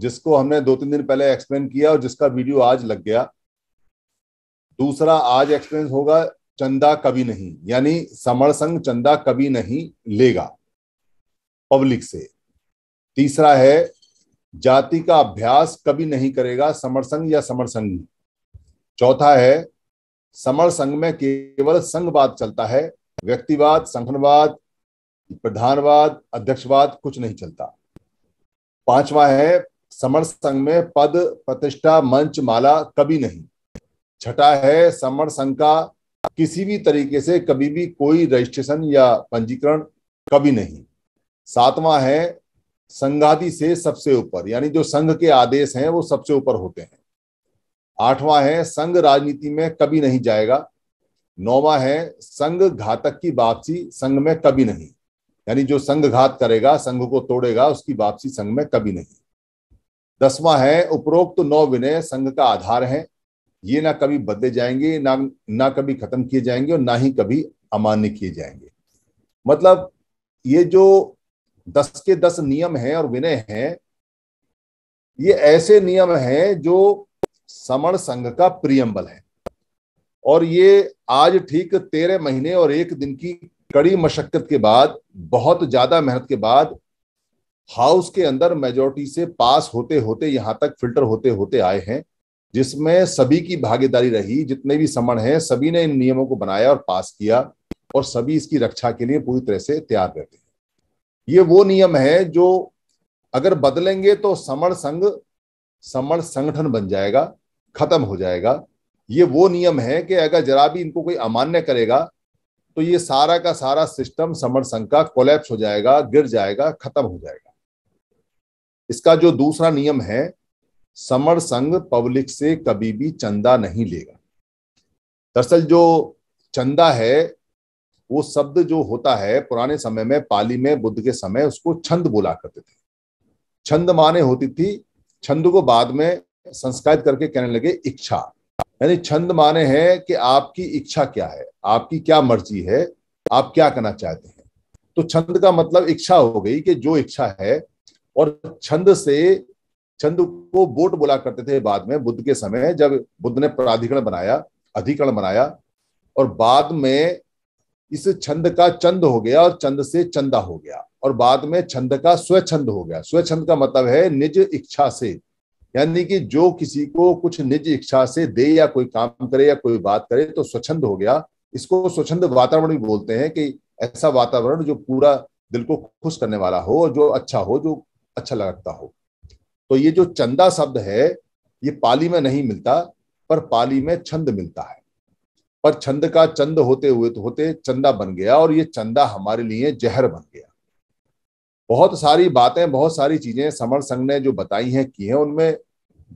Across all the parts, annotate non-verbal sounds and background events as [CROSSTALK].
जिसको हमने दो तीन दिन पहले एक्सप्लेन किया और जिसका वीडियो आज लग गया दूसरा आज एक्सप्लेन होगा चंदा कभी नहीं यानी समर संघ चंदा कभी नहीं लेगा पब्लिक से तीसरा है जाति का अभ्यास कभी नहीं करेगा समर संघ या समर संघ चौथा है समर संघ में केवल संघवाद चलता है व्यक्तिवाद संगठनवाद प्रधानवाद अध्यक्षवाद कुछ नहीं चलता पांचवा है समर संघ में पद प्रतिष्ठा मंच माला कभी नहीं छठा है समर संघ का किसी भी तरीके से कभी भी कोई रजिस्ट्रेशन या पंजीकरण कभी नहीं सातवां है संघादि से सबसे ऊपर यानी जो संघ के आदेश हैं वो सबसे ऊपर होते हैं आठवां है संघ राजनीति में कभी नहीं जाएगा नौवा है संघ घातक की वापसी संघ में कभी नहीं यानी जो संघ घात करेगा संघ को तोड़ेगा उसकी वापसी संघ में कभी नहीं दसवां है उपरोक्त तो नौ विनय संघ का आधार है ये ना कभी बदले जाएंगे ना ना कभी खत्म किए जाएंगे और ना ही कभी अमान्य किए जाएंगे मतलब ये जो दस के दस नियम हैं और विनय हैं ये ऐसे नियम हैं जो समण संघ का प्रियम्बल है और ये आज ठीक तेरह महीने और एक दिन की कड़ी मशक्कत के बाद बहुत ज्यादा मेहनत के बाद हाउस के अंदर मेजोरिटी से पास होते होते यहां तक फिल्टर होते होते आए हैं जिसमें सभी की भागीदारी रही जितने भी समण हैं सभी ने इन नियमों को बनाया और पास किया और सभी इसकी रक्षा के लिए पूरी तरह से तैयार रहते हैं ये वो नियम है जो अगर बदलेंगे तो समण संघ समण संगठन बन जाएगा खत्म हो जाएगा ये वो नियम है कि अगर जरा भी इनको कोई अमान्य करेगा तो ये सारा का सारा सिस्टम समर संघ का कोलैप्स हो जाएगा गिर जाएगा खत्म हो जाएगा इसका जो दूसरा नियम है समर संघ पब्लिक से कभी भी चंदा नहीं लेगा दरअसल जो चंदा है वो शब्द जो होता है पुराने समय में पाली में बुद्ध के समय उसको छंद बोला करते थे छंद माने होती थी छंद को बाद में संस्कृत करके कहने लगे इच्छा यानी छंद माने हैं कि आपकी इच्छा क्या है आपकी क्या मर्जी है आप क्या करना चाहते हैं तो छंद का मतलब इच्छा हो गई कि जो इच्छा है और छंद से छंद को बोट बोला करते थे बाद में बुद्ध के समय जब बुद्ध ने प्राधिकरण बनाया अधिकरण बनाया और बाद में इस छंद का चंद हो गया और चंद से चंदा हो गया और बाद में छंद का स्वच्छंद हो गया स्वच्छंद का मतलब है निज इच्छा से यानी कि जो किसी को कुछ निज इच्छा से दे या कोई काम करे या कोई बात करे तो स्वच्छंद हो गया इसको स्वच्छंद वातावरण भी बोलते हैं कि ऐसा वातावरण जो पूरा दिल को खुश करने वाला हो और जो अच्छा हो जो अच्छा लगता हो तो ये जो चंदा शब्द है ये पाली में नहीं मिलता पर पाली में छंद मिलता है पर छंद का चंद होते हुए तो होते चंदा बन गया और ये चंदा हमारे लिए जहर बन गया बहुत सारी बातें बहुत सारी चीजें समर संघ ने जो बताई हैं की हैं उनमें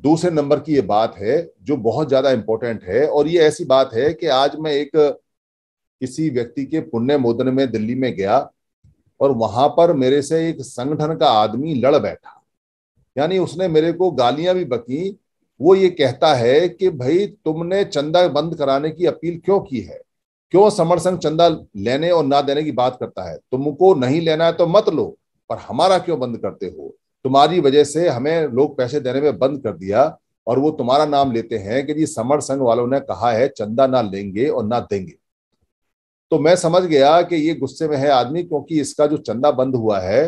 दूसरे नंबर की ये बात है जो बहुत ज्यादा इंपॉर्टेंट है और ये ऐसी बात है कि आज मैं एक किसी व्यक्ति के पुण्य मोदन में दिल्ली में गया और वहां पर मेरे से एक संगठन का आदमी लड़ बैठा यानी उसने मेरे को गालियां भी बकी वो ये कहता है कि भाई तुमने चंदा बंद कराने की अपील क्यों की है क्यों समर संघ चंदा लेने और ना देने की बात करता है तुमको नहीं लेना है तो मत लो पर हमारा क्यों बंद करते हो तुम्हारी वजह से हमें लोग पैसे देने में बंद कर दिया और वो तुम्हारा नाम लेते हैं कि जी समर संघ वालों ने कहा है चंदा ना लेंगे और ना देंगे तो मैं समझ गया कि ये गुस्से में है आदमी क्योंकि इसका जो चंदा बंद हुआ है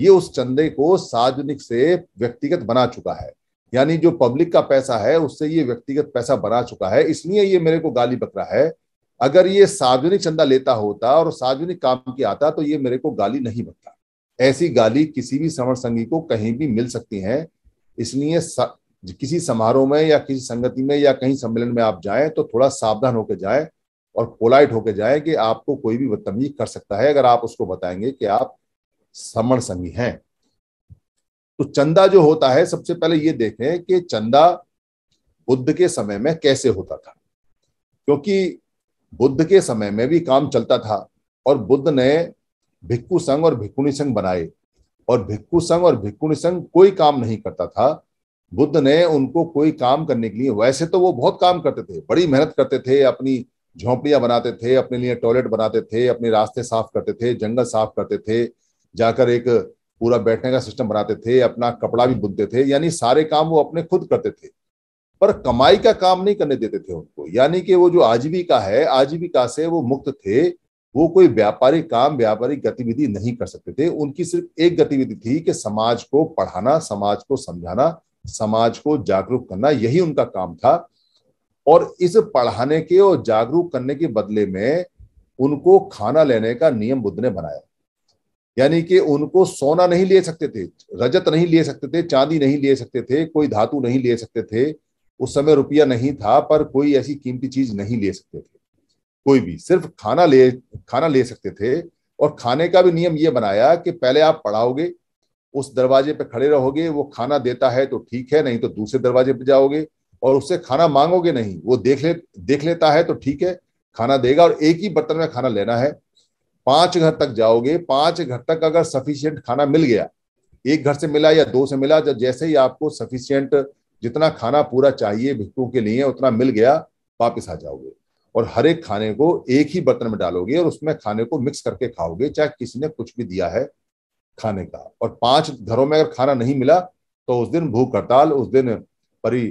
ये उस चंदे को सार्वजनिक से व्यक्तिगत बना चुका है यानी जो पब्लिक का पैसा है उससे ये व्यक्तिगत पैसा बना चुका है इसलिए ये मेरे को गाली बकरा है अगर ये सार्वजनिक चंदा लेता होता और सार्वजनिक काम की आता तो ये मेरे को गाली नहीं बकता ऐसी गाली किसी भी समर संघी को कहीं भी मिल सकती है इसलिए किसी समारोह में या किसी संगति में या कहीं सम्मेलन में आप जाए तो थोड़ा सावधान होकर जाए और पोलाइट होके जाए कि आपको कोई भी बदतमीज कर सकता है अगर आप उसको बताएंगे कि आप समण संगी हैं तो चंदा जो होता है सबसे पहले ये देखें कि चंदा बुद्ध के समय में कैसे होता था क्योंकि बुद्ध के समय में भी काम चलता था और बुद्ध ने भिक्खु संघ और भिक्खुणी संघ बनाए और भिक्खु संघ और भिक्खुणी संघ कोई काम नहीं करता था बुद्ध ने उनको कोई काम करने के लिए वैसे तो वो बहुत काम करते थे बड़ी मेहनत करते थे अपनी झोंपड़ियां बनाते थे अपने लिए टॉयलेट बनाते थे अपने रास्ते साफ करते थे जंगल साफ करते थे जाकर एक पूरा बैठने का सिस्टम बनाते थे अपना कपड़ा भी बुनते थे यानी सारे काम वो अपने खुद करते थे पर कमाई का काम नहीं करने देते थे उनको यानी कि वो जो आजीविका है आजीविका से वो मुक्त थे वो कोई व्यापारिक काम व्यापारिक गतिविधि नहीं कर सकते थे उनकी सिर्फ एक गतिविधि थी कि समाज को पढ़ाना समाज को समझाना समाज को जागरूक करना यही उनका काम था और इस पढ़ाने के और जागरूक करने के बदले में उनको खाना लेने का नियम बुद्ध ने बनाया यानी कि उनको सोना नहीं ले सकते थे रजत नहीं ले सकते थे चांदी नहीं ले सकते थे कोई धातु नहीं ले सकते थे उस समय रुपया नहीं था पर कोई ऐसी कीमती चीज नहीं ले सकते थे कोई भी सिर्फ खाना ले खाना ले सकते थे और खाने का भी नियम ये बनाया कि पहले आप पढ़ाओगे उस दरवाजे पे खड़े रहोगे वो खाना देता है तो ठीक है नहीं तो दूसरे दरवाजे पे जाओगे और उससे खाना मांगोगे नहीं वो देख ले देख लेता है तो ठीक है खाना देगा और एक ही बर्तन में खाना लेना है पांच घर तक जाओगे पांच घर तक अगर सफिशियंट खाना मिल गया एक घर से मिला या दो से मिला जब जैसे ही आपको सफिशियंट जितना खाना पूरा चाहिए भिक्षुओं के लिए उतना मिल गया वापिस आ जाओगे और हर एक खाने को एक ही बर्तन में डालोगे और उसमें खाने को मिक्स करके खाओगे चाहे किसी ने कुछ भी दिया है खाने का और पांच घरों में अगर खाना नहीं मिला तो उस दिन भूख हड़ताल उस दिन परी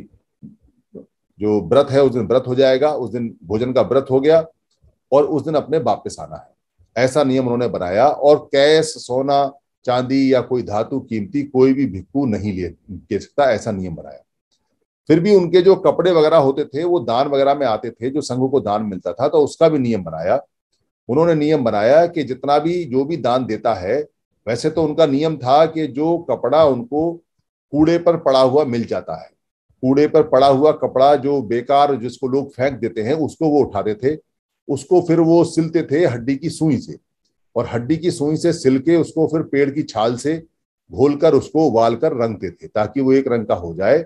जो व्रत है उस दिन व्रत हो जाएगा उस दिन भोजन का व्रत हो गया और उस दिन अपने वापस आना है ऐसा नियम उन्होंने बनाया और कैश सोना चांदी या कोई धातु कीमती कोई भी भिक्कू नहीं ले के सकता ऐसा नियम बनाया फिर भी उनके जो कपड़े वगैरह होते थे वो दान वगैरह में आते थे जो संघ को दान मिलता था तो उसका भी नियम बनाया उन्होंने नियम बनाया कि जितना भी जो भी दान देता है वैसे तो उनका नियम था कि जो कपड़ा उनको कूड़े पर पड़ा हुआ मिल जाता है कूड़े पर पड़ा हुआ कपड़ा जो बेकार जिसको लोग फेंक देते हैं उसको वो उठाते थे उसको फिर वो सिलते थे हड्डी की सुई से और हड्डी की सुई से सिल के उसको फिर पेड़ की छाल से घोलकर उसको उबाल कर रंगते थे ताकि वो एक रंग का हो जाए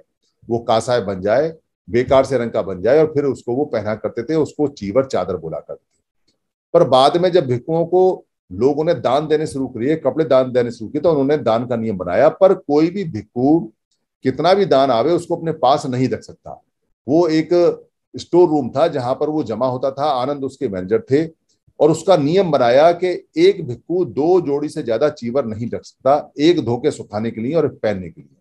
वो कासाय बन जाए बेकार से रंग का बन जाए और फिर उसको वो पहना करते थे उसको चीवर चादर बोला करते थे पर बाद में जब भिक्षुओं को लोगों ने दान देने शुरू किए कपड़े दान देने शुरू किए तो उन्होंने दान का नियम बनाया पर कोई भी भिक्कू कितना भी दान आवे उसको अपने पास नहीं रख सकता वो एक स्टोर रूम था जहां पर वो जमा होता था आनंद उसके मैनेजर थे और उसका नियम बनाया कि एक भिक्कू दो जोड़ी से ज्यादा चीवर नहीं रख सकता एक धोके सुखाने के लिए और एक पहनने के लिए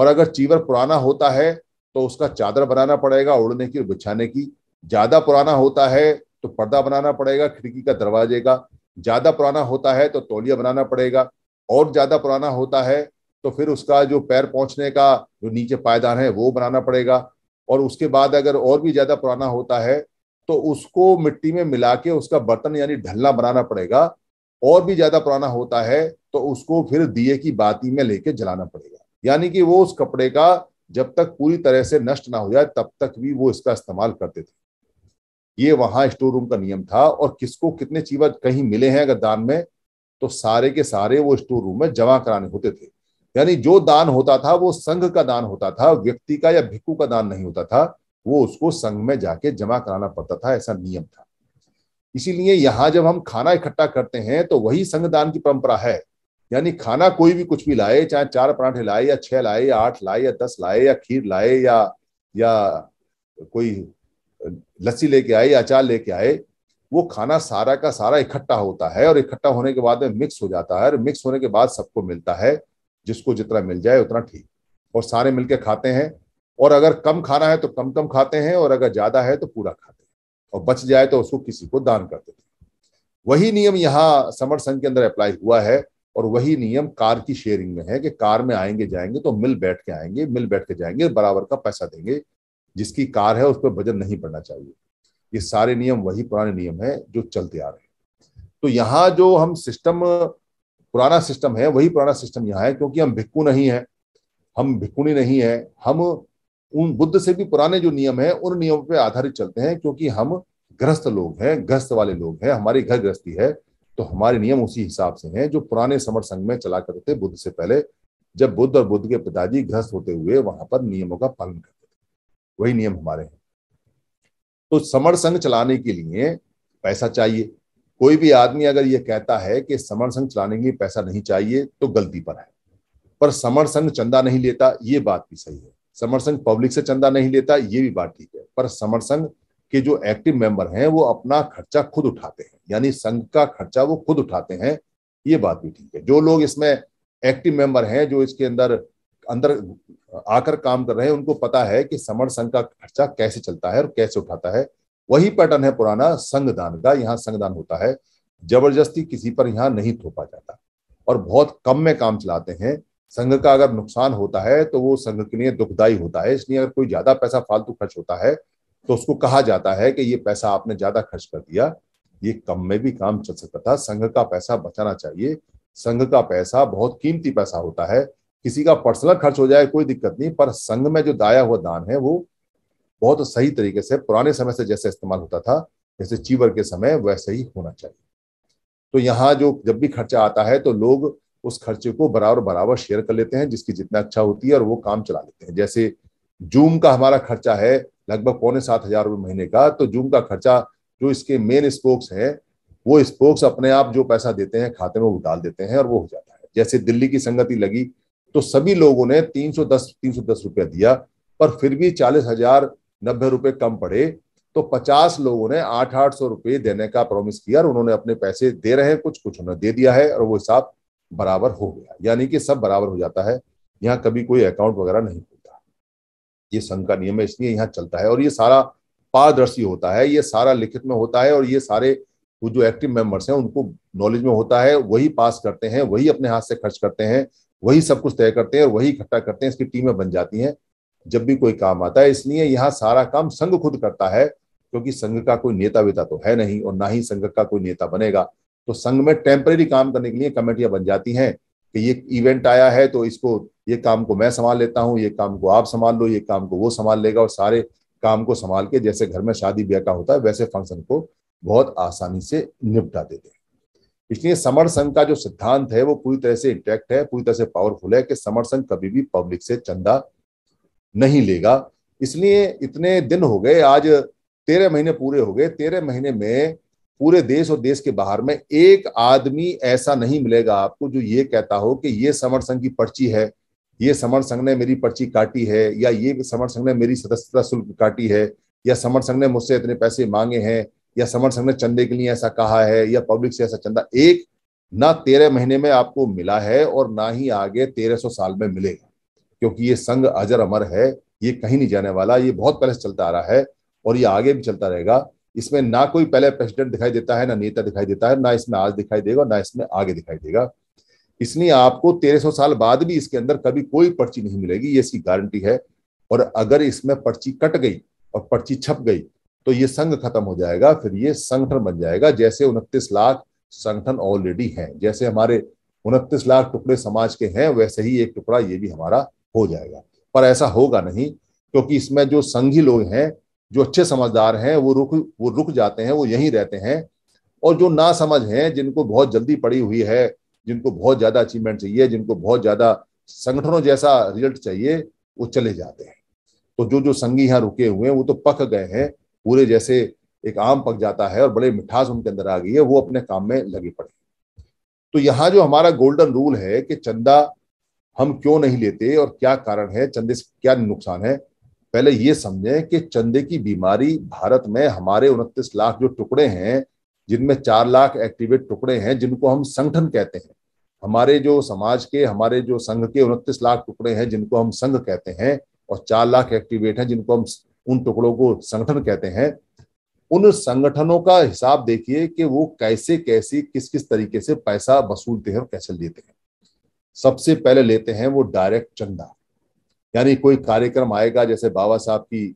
और अगर चीवर पुराना होता है तो उसका चादर बनाना पड़ेगा ओढ़ने की और बिछाने की ज्यादा पुराना होता है तो पर्दा बनाना पड़ेगा खिड़की का दरवाजे का ज्यादा पुराना होता है तो तौलिया बनाना पड़ेगा और ज्यादा पुराना होता है तो फिर उसका जो पैर पहुंचने का जो नीचे पायदान है वो बनाना पड़ेगा और उसके बाद अगर और भी ज्यादा पुराना होता है तो उसको मिट्टी में मिला के उसका बर्तन यानी ढलना बनाना पड़ेगा और भी ज्यादा पुराना होता है तो उसको फिर दिए की बाती में लेके जलाना पड़ेगा यानी कि वो उस कपड़े का जब तक पूरी तरह से नष्ट ना हो जाए तब तक भी वो इसका इस्तेमाल करते थे ये वहां स्टोर रूम का नियम था और किसको कितने चीवर कहीं मिले हैं अगर दान में तो सारे के सारे वो स्टोर रूम में जमा कराने होते थे यानी जो दान होता था वो संघ का दान होता था व्यक्ति का या भिक्खु का दान नहीं होता था वो उसको संघ में जाके जमा कराना पड़ता था ऐसा नियम था इसीलिए यहां जब हम खाना इकट्ठा करते हैं तो वही संघ दान की परंपरा है यानी खाना कोई भी कुछ भी लाए चाहे चार पराठे लाए या छह लाए या आठ लाए या दस लाए या खीर लाए या या कोई लस्सी लेके आए या अचार लेके आए वो खाना सारा का सारा इकट्ठा होता है और इकट्ठा होने के बाद में मिक्स हो जाता है और मिक्स होने के बाद सबको मिलता है जिसको जितना मिल जाए उतना ठीक और सारे मिलके खाते हैं और अगर कम खाना है तो कम कम खाते हैं और अगर ज्यादा है तो पूरा खाते हैं और बच जाए तो उसको किसी को दान कर देते वही नियम यहाँ समर संघ के अंदर अप्लाई हुआ है और वही नियम कार की शेयरिंग में है कि कार में आएंगे जाएंगे तो मिल बैठ के आएंगे मिल बैठ के जाएंगे बराबर का पैसा देंगे जिसकी कार है उस पर वजन नहीं पड़ना चाहिए ये सारे नियम वही पुराने नियम है जो चलते आ रहे हैं तो यहाँ जो हम सिस्टम पुराना सिस्टम है वही पुराना सिस्टम यहाँ है क्योंकि हम भिक्कू नहीं है हम भिक्कुनी नहीं है हम उन बुद्ध से भी पुराने जो नियम है उन नियमों पर आधारित चलते हैं क्योंकि हम ग्रस्त लोग हैं ग्रस्त वाले लोग हैं हमारी घर ग्रस्ती है तो हमारे नियम उसी हिसाब से हैं जो पुराने समर संघ में चला करते थे बुद्ध से पहले जब बुद्ध और बुद्ध के पिताजी ग्रस्त होते हुए वहां पर नियमों का पालन करते थे वही नियम हमारे हैं तो समर संघ चलाने के लिए पैसा चाहिए कोई भी आदमी अगर ये कहता है कि समर संघ चलाने के लिए पैसा नहीं चाहिए तो गलती पर है पर समर संघ चंदा नहीं लेता ये बात भी सही है समर संघ पब्लिक से चंदा नहीं लेता ये भी बात ठीक है पर समर संघ के जो एक्टिव मेंबर हैं वो अपना खर्चा खुद उठाते हैं यानी संघ का खर्चा वो खुद उठाते हैं ये बात भी ठीक है जो लोग इसमें एक्टिव मेंबर हैं जो इसके अंदर अंदर आकर काम कर रहे हैं उनको पता है कि समर संघ का खर्चा कैसे चलता है और कैसे उठाता है वही पैटर्न है पुराना संघदान का यहाँ संघदान होता है जबरदस्ती किसी पर यहाँ नहीं थोपा जाता और बहुत कम में काम चलाते हैं संघ का अगर नुकसान होता है तो वो संघ के लिए दुखदायी होता है इसलिए अगर कोई ज्यादा पैसा फालतू खर्च होता है तो उसको कहा जाता है कि ये पैसा आपने ज्यादा खर्च कर दिया ये कम में भी काम चल सकता था संघ का पैसा बचाना चाहिए संघ का पैसा बहुत कीमती पैसा होता है किसी का पर्सनल खर्च हो जाए कोई दिक्कत नहीं पर संघ में जो दाया हुआ दान है वो बहुत सही तरीके से पुराने समय से जैसे इस्तेमाल होता था जैसे चीवर के समय वैसे ही होना चाहिए तो यहाँ जो जब भी खर्चा आता है तो लोग उस खर्चे को बराबर बराबर शेयर कर लेते हैं जिसकी जितना अच्छा होती है और वो काम चला लेते हैं जैसे जूम का हमारा खर्चा है लगभग पौने सात हजार रुपये महीने का तो जूम का खर्चा जो इसके मेन स्पोक्स हैं वो स्पोक्स अपने आप जो पैसा देते हैं खाते में वो डाल देते हैं और वो हो जाता है जैसे दिल्ली की संगति लगी तो सभी लोगों ने 310 310 रुपया दिया पर फिर भी चालीस हजार नब्बे रुपए कम पड़े तो पचास लोगों ने आठ आठ सौ रुपये देने का प्रॉमिस किया और उन्होंने अपने पैसे दे रहे हैं कुछ कुछ उन्होंने दे दिया है और वो हिसाब बराबर हो गया यानी कि सब बराबर हो जाता है यहाँ कभी कोई अकाउंट वगैरह नहीं खुलता ये संघ का नियम है इसलिए यहाँ चलता है और ये सारा पारदर्शी होता है ये सारा लिखित में होता है और ये सारे जो एक्टिव मेंबर्स हैं उनको नॉलेज में होता है वही पास करते हैं वही अपने हाथ से खर्च करते हैं वही सब कुछ तय करते हैं और वही इकट्ठा करते हैं इसकी टीमें बन जाती हैं जब भी कोई काम आता है इसलिए यहाँ सारा काम संघ खुद करता है क्योंकि संघ का कोई नेता वेता तो है नहीं और ना ही संघ का कोई नेता बनेगा तो संघ में टेम्परेरी काम करने के लिए कमेटियां बन जाती हैं कि ये इवेंट आया है तो इसको ये काम को मैं संभाल लेता हूँ ये काम को आप संभाल लो ये काम को वो संभाल लेगा और सारे काम को संभाल के जैसे घर में शादी ब्याह का होता है वैसे फंक्शन को बहुत आसानी से निपटा देते हैं इसलिए समर संघ का जो सिद्धांत है वो पूरी तरह से इंटैक्ट है पूरी तरह से पावरफुल है कि समर संघ कभी भी पब्लिक से चंदा नहीं लेगा इसलिए इतने दिन हो गए आज तेरह महीने पूरे हो गए तेरह महीने में पूरे देश और देश के बाहर में एक आदमी ऐसा नहीं मिलेगा आपको जो ये कहता हो कि ये समर संघ की पर्ची है ये समर संघ ने मेरी पर्ची काटी है या ये समर संघ ने मेरी सदस्यता शुल्क काटी है या समर संघ ने मुझसे इतने पैसे मांगे हैं या समर संघ ने चंदे के लिए ऐसा कहा है या पब्लिक से ऐसा चंदा एक ना तेरह महीने में आपको मिला है और ना ही आगे तेरह सौ साल में मिलेगा क्योंकि ये संघ अजर अमर है ये कहीं नहीं जाने वाला ये बहुत पहले से चलता आ रहा है और ये आगे भी चलता रहेगा इसमें ना कोई पहले प्रेसिडेंट दिखाई देता है ना नेता दिखाई देता है ना इसमें आज दिखाई देगा ना इसमें आगे दिखाई देगा इसलिए आपको तेरह साल बाद भी इसके अंदर कभी कोई पर्ची नहीं मिलेगी ये इसकी गारंटी है और अगर इसमें पर्ची कट गई और पर्ची छप गई तो ये संघ खत्म हो जाएगा फिर ये संगठन बन जाएगा जैसे उनतीस लाख संगठन ऑलरेडी हैं जैसे हमारे उनतीस लाख टुकड़े समाज के हैं वैसे ही एक टुकड़ा ये भी हमारा हो जाएगा पर ऐसा होगा नहीं क्योंकि इसमें जो संघी लोग हैं जो अच्छे समझदार हैं वो रुक वो रुक जाते हैं वो यहीं रहते हैं और जो ना समझ हैं जिनको बहुत जल्दी पड़ी हुई है जिनको बहुत ज्यादा अचीवमेंट चाहिए जिनको बहुत ज्यादा संगठनों जैसा रिजल्ट चाहिए वो चले जाते हैं तो जो जो संगी यहाँ रुके हुए हैं वो तो पक गए हैं पूरे जैसे एक आम पक जाता है और बड़े मिठास उनके अंदर आ गई है वो अपने काम में लगे पड़े तो यहाँ जो हमारा गोल्डन रूल है कि चंदा हम क्यों नहीं लेते और क्या कारण है चंदे से क्या नुकसान है पहले ये समझें कि चंदे की बीमारी भारत में हमारे उनतीस लाख जो टुकड़े हैं जिनमें चार लाख एक्टिवेट टुकड़े हैं जिनको हम संगठन कहते हैं हमारे जो समाज के हमारे जो संघ के उनतीस लाख टुकड़े हैं जिनको हम संघ कहते हैं और चार लाख एक्टिवेट हैं जिनको हम उन टुकड़ों को संगठन कहते हैं उन संगठनों का हिसाब देखिए कि वो कैसे कैसे किस किस तरीके से पैसा वसूलते हैं और कैसे लेते हैं सबसे पहले लेते हैं वो डायरेक्ट चंदा यानी कोई कार्यक्रम आएगा जैसे बाबा साहब की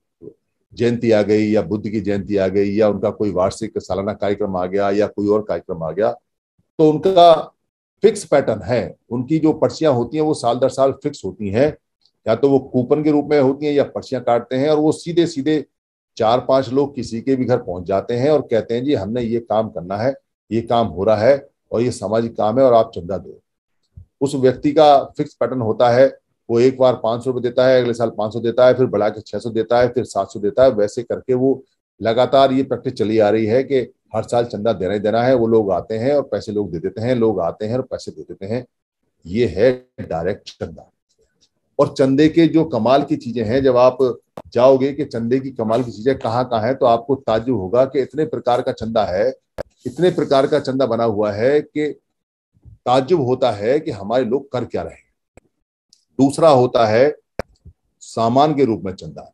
जयंती आ गई या बुद्ध की जयंती आ गई या उनका कोई वार्षिक सालाना कार्यक्रम आ गया या कोई और कार्यक्रम आ गया तो उनका फिक्स पैटर्न है उनकी जो पर्चियां होती हैं वो साल दर साल फिक्स होती हैं या तो वो कूपन के रूप में होती हैं या पर्चियां काटते हैं और वो सीधे सीधे चार पांच लोग किसी के भी घर पहुंच जाते हैं और कहते हैं जी हमने ये काम करना है ये काम हो रहा है और ये सामाजिक काम है और आप चंदा दो उस व्यक्ति का फिक्स पैटर्न होता है वो एक बार पांच सौ रुपए देता है अगले साल पांच सौ देता है फिर बढ़ा के छह सौ देता है फिर सात सौ देता है वैसे करके वो लगातार ये प्रैक्टिस चली आ रही है कि हर साल चंदा देना ही देना है वो लोग आते हैं और पैसे लोग दे देते हैं लोग आते हैं और पैसे दे देते हैं ये है डायरेक्ट चंदा और चंदे के जो कमाल की चीजें हैं जब आप जाओगे कि चंदे की कमाल की चीजें कहाँ कहाँ हैं तो आपको ताजुब होगा कि इतने प्रकार का चंदा है इतने प्रकार का चंदा बना हुआ है कि ताजुब होता है कि हमारे लोग कर क्या रहे दूसरा होता है सामान के रूप में चंदा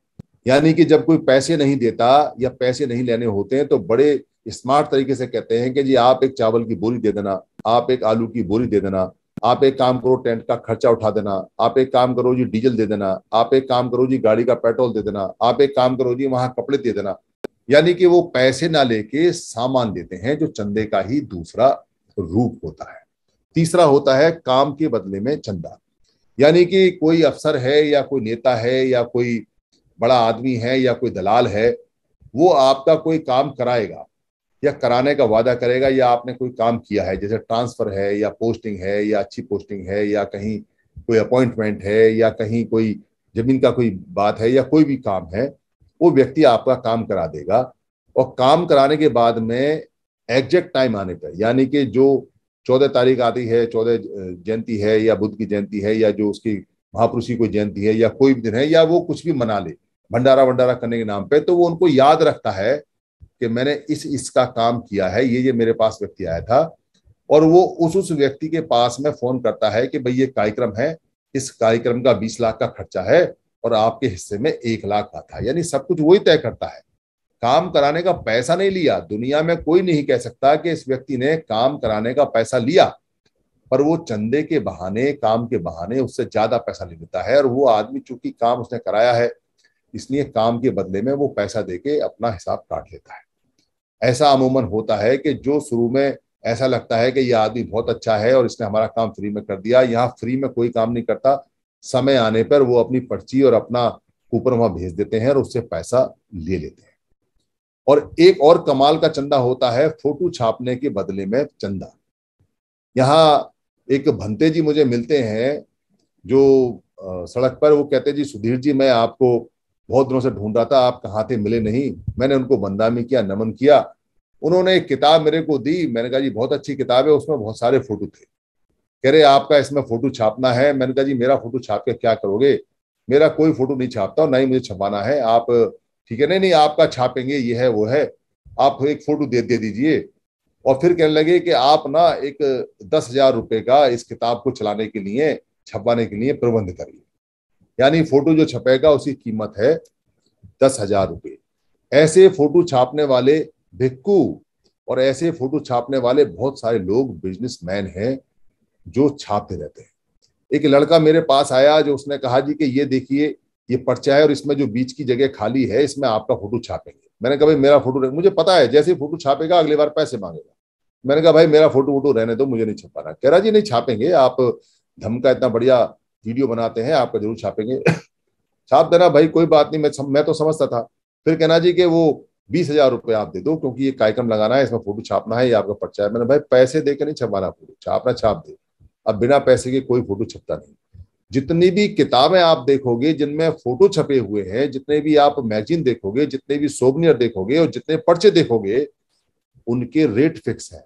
यानी कि जब कोई पैसे नहीं देता या पैसे नहीं लेने होते हैं तो बड़े स्मार्ट तरीके से कहते हैं कि जी आप एक चावल की बोरी दे देना आप एक आलू की बोरी दे देना आप एक काम करो टेंट का खर्चा उठा देना आप एक काम करो जी डीजल दे देना आप एक काम करो जी गाड़ी का पेट्रोल दे देना आप एक काम करो जी वहां कपड़े दे देना यानी कि वो पैसे ना लेके सामान देते हैं जो चंदे का ही दूसरा रूप होता है तीसरा होता है काम के बदले में चंदा यानी कि कोई अफसर है या कोई नेता है या कोई बड़ा आदमी है या कोई दलाल है वो आपका कोई काम कराएगा या कराने का वादा करेगा या आपने कोई काम किया है जैसे ट्रांसफर है या पोस्टिंग है या अच्छी पोस्टिंग है या कहीं कोई अपॉइंटमेंट है या कहीं कोई जमीन का कोई बात है या कोई भी काम है वो व्यक्ति आपका काम करा देगा और काम कराने के बाद में एग्जैक्ट टाइम आने पर यानी कि जो चौदह तारीख आती है चौदह जयंती है या बुद्ध की जयंती है या जो उसकी महापुरुषी कोई जयंती है या कोई भी दिन है या वो कुछ भी मना ले भंडारा भंडारा करने के नाम पे तो वो उनको याद रखता है कि मैंने इस इसका काम किया है ये ये मेरे पास व्यक्ति आया था और वो उस उस व्यक्ति के पास में फोन करता है कि भाई ये कार्यक्रम है इस कार्यक्रम का बीस लाख का खर्चा है और आपके हिस्से में एक लाख का था यानी सब कुछ वही तय करता है काम कराने का पैसा नहीं लिया दुनिया में कोई नहीं कह सकता कि इस व्यक्ति ने काम कराने का पैसा लिया पर वो चंदे के बहाने काम के बहाने उससे ज्यादा पैसा ले लेता है और वो आदमी चूंकि काम उसने कराया है इसलिए काम के बदले में वो पैसा देके अपना हिसाब काट लेता है ऐसा अमूमन होता है कि जो शुरू में ऐसा लगता है कि यह आदमी बहुत अच्छा है और इसने हमारा काम फ्री में कर दिया यहाँ फ्री में कोई काम नहीं करता समय आने पर वो अपनी पर्ची और अपना कूपर वहां भेज देते हैं और उससे पैसा ले लेते हैं और एक और कमाल का चंदा होता है फोटो छापने के बदले में चंदा यहाँ एक भंते जी मुझे मिलते हैं जो सड़क पर वो कहते जी सुधीर जी मैं आपको बहुत दिनों से ढूंढ रहा था आप कहाँ थे मिले नहीं मैंने उनको बंदामी किया नमन किया उन्होंने एक किताब मेरे को दी मैंने कहा जी बहुत अच्छी किताब है उसमें बहुत सारे फोटो थे कह रहे आपका इसमें फोटो छापना है मैंने कहा जी मेरा फोटो छाप के क्या करोगे मेरा कोई फोटो नहीं छापता और ना ही मुझे छपाना है आप ठीक है नहीं नहीं आपका छापेंगे ये है वो है आप एक फोटो दे दे दीजिए और फिर कहने लगे कि आप ना एक दस हजार रुपये का इस किताब को चलाने के लिए छपाने के लिए प्रबंध करिए यानी फोटो जो छपेगा उसकी कीमत है दस हजार रुपये ऐसे फोटो छापने वाले भिक्कू और ऐसे फोटो छापने वाले बहुत सारे लोग बिजनेसमैन हैं जो छापते रहते हैं एक लड़का मेरे पास आया जो उसने कहा जी कि ये देखिए ये पर्चा है और इसमें जो बीच की जगह खाली है इसमें आपका फोटो छापेंगे मैंने कहा भाई मेरा फोटो मुझे पता है जैसे ही फोटो छापेगा अगली बार पैसे मांगेगा मैंने कहा भाई मेरा फोटो वोटो रहने दो मुझे नहीं छपाना कह रहा जी नहीं छापेंगे आप धमका इतना बढ़िया वीडियो बनाते हैं आपका जरूर छापेंगे [LAUGHS] छाप देना भाई कोई बात नहीं मैं मैं तो समझता था फिर कहना जी के वो बीस हजार रुपये आप दे दो क्योंकि ये कार्यक्रम लगाना है इसमें फोटो छापना है ये आपका पर्चा है मैंने भाई पैसे दे के नहीं छपाना फोटो छापना छाप दे अब बिना पैसे के कोई फोटो छपता नहीं जितनी भी किताबें आप देखोगे जिनमें फोटो छपे हुए हैं जितने भी आप मैगजीन देखोगे जितने भी सोबनियर देखोगे और जितने पर्चे देखोगे उनके रेट फिक्स हैं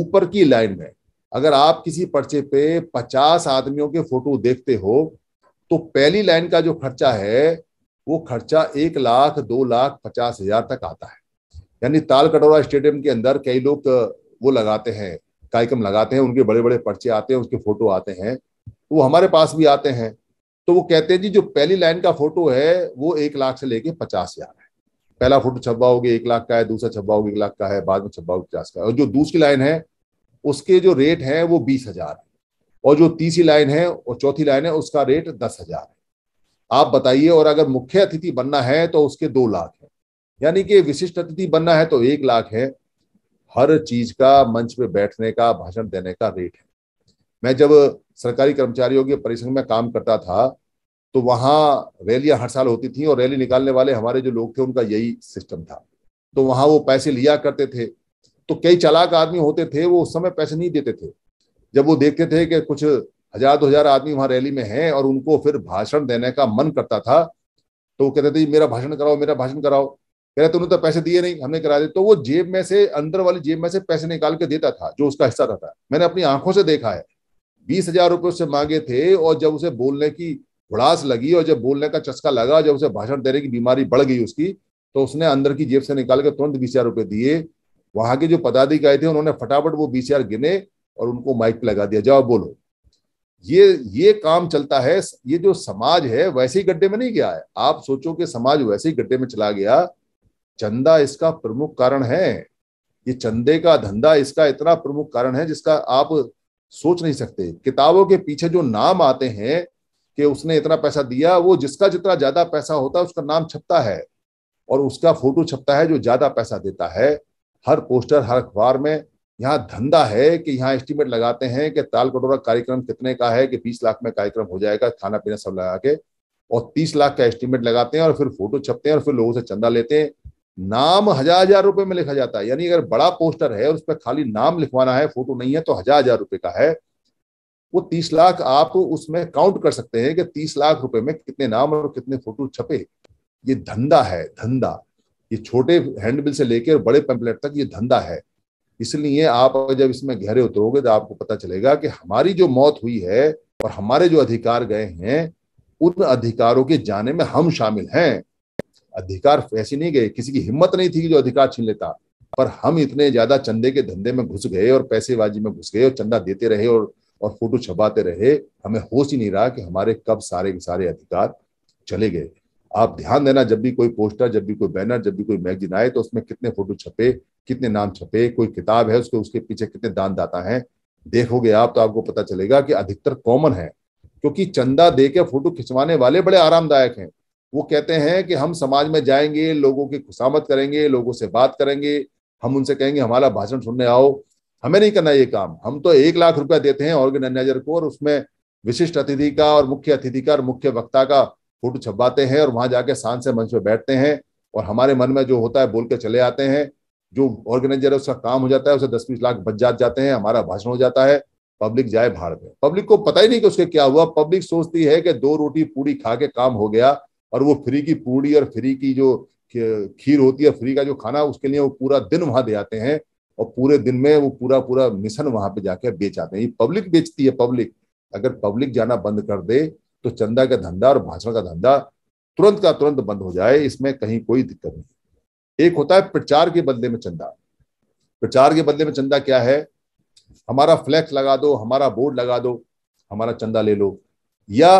ऊपर की लाइन में अगर आप किसी पर्चे पे पचास आदमियों के फोटो देखते हो तो पहली लाइन का जो खर्चा है वो खर्चा एक लाख दो लाख पचास हजार तक आता है यानी ताल कटोरा स्टेडियम के अंदर कई लोग वो लगाते हैं कार्यक्रम लगाते हैं उनके बड़े बड़े पर्चे आते हैं उसके फोटो आते हैं वो हमारे पास भी आते हैं तो वो कहते हैं जी जो पहली लाइन का फोटो है वो एक लाख से लेके पचास हजार है पहला फोटो छपवाओगे एक लाख का है दूसरा छपवाओगे एक लाख का है बाद में छपवाओगे पचास का है और जो दूसरी लाइन है उसके जो रेट है वो बीस हजार है और जो तीसरी लाइन है और चौथी लाइन है उसका रेट दस हजार है आप बताइए और अगर मुख्य अतिथि बनना है तो उसके दो लाख है यानी कि विशिष्ट अतिथि बनना है तो एक लाख है हर चीज का मंच पे बैठने का भाषण देने का रेट है मैं जब सरकारी कर्मचारियों के परिसंघ में काम करता था तो वहाँ रैलियाँ हर साल होती थी और रैली निकालने वाले हमारे जो लोग थे उनका यही सिस्टम था तो वहाँ वो पैसे लिया करते थे तो कई चालाक आदमी होते थे वो उस समय पैसे नहीं देते थे जब वो देखते थे कि कुछ हजार दो हजार आदमी वहाँ रैली में हैं और उनको फिर भाषण देने का मन करता था तो वो कहते थे मेरा भाषण कराओ मेरा भाषण कराओ कह रहे तुमने तो पैसे दिए नहीं हमने करा दिए तो वो जेब में से अंदर वाली जेब में से पैसे निकाल के देता था जो उसका हिस्सा रहता है मैंने अपनी आंखों से देखा है बीस हजार रुपये उससे मांगे थे और जब उसे बोलने की भड़ास लगी और जब बोलने का चस्का लगा जब उसे भाषण देने की बीमारी बढ़ गई उसकी तो उसने अंदर की जेब से निकाल के तुरंत बीस हजार रुपये दिए वहां के जो पदाधिकारी थे उन्होंने फटाफट वो बीस हजार गिने और उनको माइक पे लगा दिया जाओ बोलो ये ये काम चलता है ये जो समाज है वैसे ही गड्ढे में नहीं गया है आप सोचो कि समाज वैसे ही गड्ढे में चला गया चंदा इसका प्रमुख कारण है ये चंदे का धंधा इसका इतना प्रमुख कारण है जिसका आप सोच नहीं सकते किताबों के पीछे जो नाम आते हैं कि उसने इतना पैसा दिया वो जिसका जितना ज्यादा पैसा होता है उसका नाम छपता है और उसका फोटो छपता है जो ज्यादा पैसा देता है हर पोस्टर हर अखबार में यहाँ धंधा है कि यहाँ एस्टिमेट लगाते हैं कि ताल कटोरा कार्यक्रम कितने का है कि बीस लाख में कार्यक्रम हो जाएगा खाना पीना सब लगा के और तीस लाख का एस्टिमेट लगाते हैं और फिर फोटो छपते हैं और फिर लोगों से चंदा लेते हैं नाम हजार हजार रुपए में लिखा जाता है यानी अगर बड़ा पोस्टर है और उस पर खाली नाम लिखवाना है फोटो नहीं है तो हजार हजार रुपए का है वो तीस लाख आप उसमें काउंट कर सकते हैं कि तीस लाख रुपए में कितने नाम और कितने फोटो छपे ये धंधा है धंधा ये छोटे हैंडबिल से लेकर बड़े पेम्पलेट तक ये धंधा है इसलिए आप जब इसमें गहरे उतरोगे तो आपको पता चलेगा कि हमारी जो मौत हुई है और हमारे जो अधिकार गए हैं उन अधिकारों के जाने में हम शामिल हैं अधिकार ऐसी नहीं गए किसी की हिम्मत नहीं थी कि जो अधिकार छीन लेता पर हम इतने ज्यादा चंदे के धंधे में घुस गए और पैसेबाजी में घुस गए और चंदा देते रहे और और फोटो छपाते रहे हमें होश ही नहीं रहा कि हमारे कब सारे के सारे अधिकार चले गए आप ध्यान देना जब भी कोई पोस्टर जब भी कोई बैनर जब भी कोई मैगजीन आए तो उसमें कितने फोटो छपे कितने नाम छपे कोई किताब है उसके उसके पीछे कितने दान दाता है देखोगे आप तो आपको पता चलेगा कि अधिकतर कॉमन है क्योंकि चंदा दे के फोटो खिंचवाने वाले बड़े आरामदायक हैं वो कहते हैं कि हम समाज में जाएंगे लोगों की खुशामद करेंगे लोगों से बात करेंगे हम उनसे कहेंगे हमारा भाषण सुनने आओ हमें नहीं करना ये काम हम तो एक लाख रुपया देते हैं ऑर्गेनाइजर को और उसमें विशिष्ट अतिथि का और मुख्य अतिथि का और मुख्य वक्ता का फोटो छपवाते हैं और वहां जाके शान से मंच पे बैठते हैं और हमारे मन में जो होता है बोल के चले आते हैं जो ऑर्गेनाइजर है उसका काम हो जाता है उसे दस बीस लाख बच जात जाते हैं हमारा भाषण हो जाता है पब्लिक जाए भाड़ में पब्लिक को पता ही नहीं कि उसके क्या हुआ पब्लिक सोचती है कि दो रोटी पूरी खा के काम हो गया और वो फ्री की पूड़ी और फ्री की जो खीर होती है फ्री का जो खाना उसके लिए वो पूरा दिन वहां दे आते हैं और पूरे दिन में वो पूरा पूरा मिशन वहां पे जाके बेच आते हैं ये पब्लिक बेचती है पब्लिक अगर पब्लिक जाना बंद कर दे तो चंदा का धंधा और भाषण का धंधा तुरंत का तुरंत बंद हो जाए इसमें कहीं कोई दिक्कत नहीं एक होता है प्रचार के बदले में चंदा प्रचार के बदले में चंदा क्या है हमारा फ्लैक्स लगा दो हमारा बोर्ड लगा दो हमारा चंदा ले लो या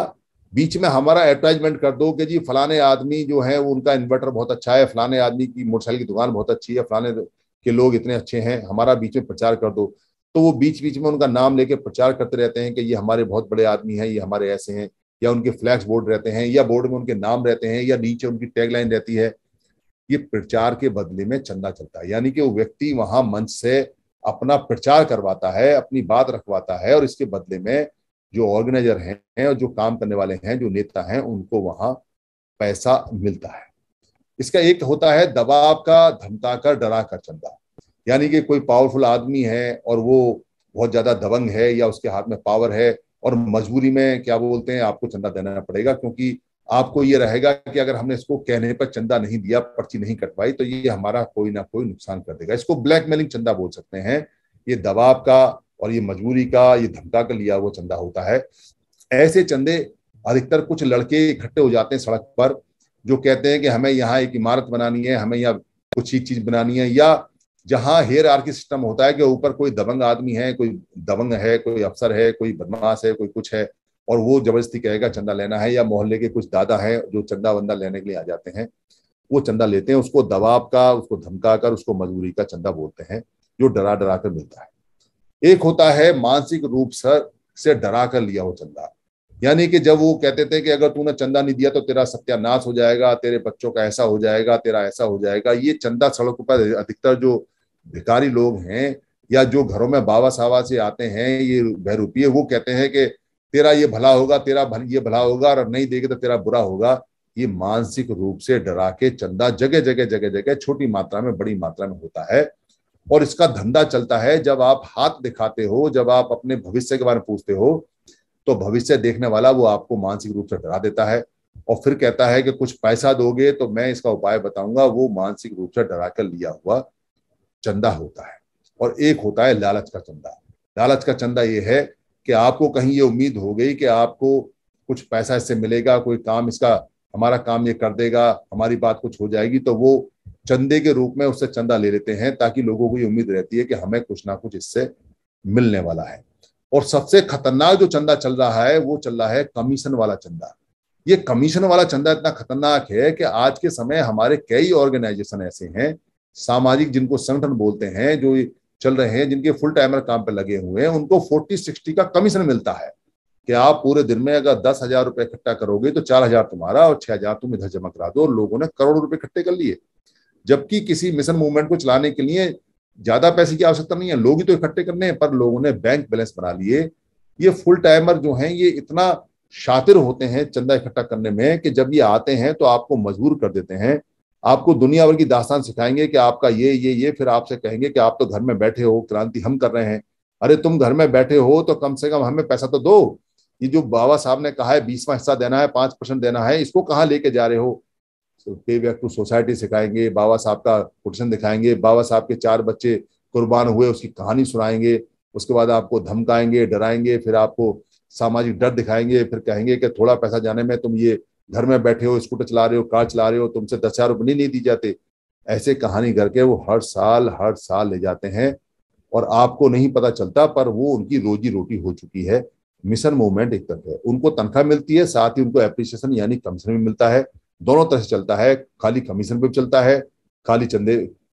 बीच में हमारा एडवर्टाइजमेंट कर दो कि जी फलाने आदमी जो है उनका इन्वर्टर बहुत अच्छा है फलाने आदमी की मोटरसाइकिल की दुकान बहुत अच्छी है फलाने के लोग इतने अच्छे हैं हमारा बीच में प्रचार कर दो तो वो बीच बीच में उनका नाम लेके प्रचार करते रहते हैं कि ये हमारे बहुत बड़े आदमी हैं ये हमारे ऐसे हैं या उनके फ्लैक्स बोर्ड रहते हैं या बोर्ड में उनके नाम रहते हैं या नीचे उनकी टैगलाइन रहती है ये प्रचार के बदले में चंदा चलता है यानी कि वो व्यक्ति वहां मंच से अपना प्रचार करवाता है अपनी बात रखवाता है और इसके बदले में जो ऑर्गेनाइजर हैं और जो काम करने वाले हैं जो नेता हैं उनको वहां पैसा मिलता है इसका एक होता है दबाव का धमका कर डरा कर चंदा यानी कि कोई पावरफुल आदमी है और वो बहुत ज्यादा दबंग है या उसके हाथ में पावर है और मजबूरी में क्या बोलते हैं आपको चंदा देना पड़ेगा क्योंकि आपको ये रहेगा कि अगर हमने इसको कहने पर चंदा नहीं दिया पर्ची नहीं कटवाई तो ये हमारा कोई ना कोई नुकसान कर देगा इसको ब्लैकमेलिंग चंदा बोल सकते हैं ये दबाव का और ये मजबूरी का ये धमका कर लिया हुआ चंदा होता है ऐसे चंदे अधिकतर कुछ लड़के इकट्ठे हो जाते हैं सड़क पर जो कहते हैं कि हमें यहाँ एक इमारत बनानी है हमें यहाँ कुछ ही चीज बनानी है या जहाँ हेयर की सिस्टम होता है कि ऊपर कोई दबंग आदमी है कोई दबंग है कोई अफसर है कोई बदमाश है कोई कुछ है और वो जबरदस्ती कहेगा चंदा लेना है या मोहल्ले के कुछ दादा हैं जो चंदा वंदा लेने के लिए आ जाते हैं वो चंदा लेते हैं उसको दबाव का उसको धमका कर उसको मजबूरी का चंदा बोलते हैं जो डरा डरा कर मिलता है एक होता है मानसिक रूप सर से डरा कर लिया हो चंदा यानी कि जब वो कहते थे कि अगर तूने चंदा नहीं दिया तो तेरा सत्यानाश हो जाएगा तेरे बच्चों का ऐसा हो जाएगा तेरा ऐसा हो जाएगा ये चंदा सड़क पर अधिकतर जो भिकारी लोग हैं या जो घरों में बाबा सावा से आते हैं ये बहरूपीय वो कहते हैं कि तेरा ये भला होगा तेरा भल, ये भला होगा और नहीं देगा तो तेरा बुरा होगा ये मानसिक रूप से डरा के चंदा जगह जगह जगह जगह छोटी मात्रा में बड़ी मात्रा में होता है और इसका धंधा चलता है जब आप हाथ दिखाते हो जब आप अपने भविष्य के बारे में पूछते हो तो भविष्य देखने वाला वो आपको मानसिक रूप से डरा देता है और फिर कहता है कि कुछ पैसा दोगे तो मैं इसका उपाय बताऊंगा वो मानसिक रूप से डरा कर लिया हुआ चंदा होता है और एक होता है लालच का चंदा लालच का चंदा ये है कि आपको कहीं ये उम्मीद हो गई कि आपको कुछ पैसा इससे मिलेगा कोई काम इसका हमारा काम ये कर देगा हमारी बात कुछ हो जाएगी तो वो चंदे के रूप में उससे चंदा ले लेते हैं ताकि लोगों को ये उम्मीद रहती है कि हमें कुछ ना कुछ इससे मिलने वाला है और सबसे खतरनाक जो चंदा चल रहा है वो चल रहा है कमीशन वाला चंदा ये कमीशन वाला चंदा इतना खतरनाक है कि आज के समय हमारे कई ऑर्गेनाइजेशन ऐसे हैं सामाजिक जिनको संगठन बोलते हैं जो चल रहे हैं जिनके फुल टाइमर काम पे लगे हुए हैं उनको फोर्टी सिक्सटी का कमीशन मिलता है कि आप पूरे दिन में अगर दस हजार रुपये इकट्ठा करोगे तो चार हजार तुम्हारा और छह हजार तुम इधर जमा करा दो और लोगों ने करोड़ों रुपए इकट्ठे कर लिए जबकि किसी मिशन मूवमेंट को चलाने के लिए ज्यादा पैसे की आवश्यकता नहीं है लोग ही तो इकट्ठे करने हैं पर लोगों ने बैंक बैलेंस बना लिए ये फुल टाइमर जो हैं ये इतना शातिर होते हैं चंदा इकट्ठा करने में कि जब ये आते हैं तो आपको मजबूर कर देते हैं आपको दुनिया भर की दास्तान सिखाएंगे कि आपका ये ये ये फिर आपसे कहेंगे कि आप तो घर में बैठे हो क्रांति हम कर रहे हैं अरे तुम घर में बैठे हो तो कम से कम हमें पैसा तो दो ये जो बाबा साहब ने कहा है बीसवा हिस्सा देना है पांच परसेंट देना है इसको कहाँ लेके जा रहे हो तो के वे सोसाइटी सिखाएंगे बाबा साहब का कुटसन दिखाएंगे बाबा साहब के चार बच्चे कुर्बान हुए उसकी कहानी सुनाएंगे उसके बाद आपको धमकाएंगे डराएंगे फिर आपको सामाजिक डर दिखाएंगे फिर कहेंगे कि थोड़ा पैसा जाने में तुम ये घर में बैठे हो स्कूटर चला रहे हो कार चला रहे हो तुमसे दस हजार रुपये नहीं दी जाते ऐसे कहानी करके वो हर साल हर साल ले जाते हैं और आपको नहीं पता चलता पर वो उनकी रोजी रोटी हो चुकी है मिशन मूवमेंट एक तरह है उनको तनख्वाह मिलती है साथ ही उनको एप्रिसिएशन यानी कमीशन भी मिलता है दोनों तरह से चलता है खाली कमीशन पे चलता है खाली चंदे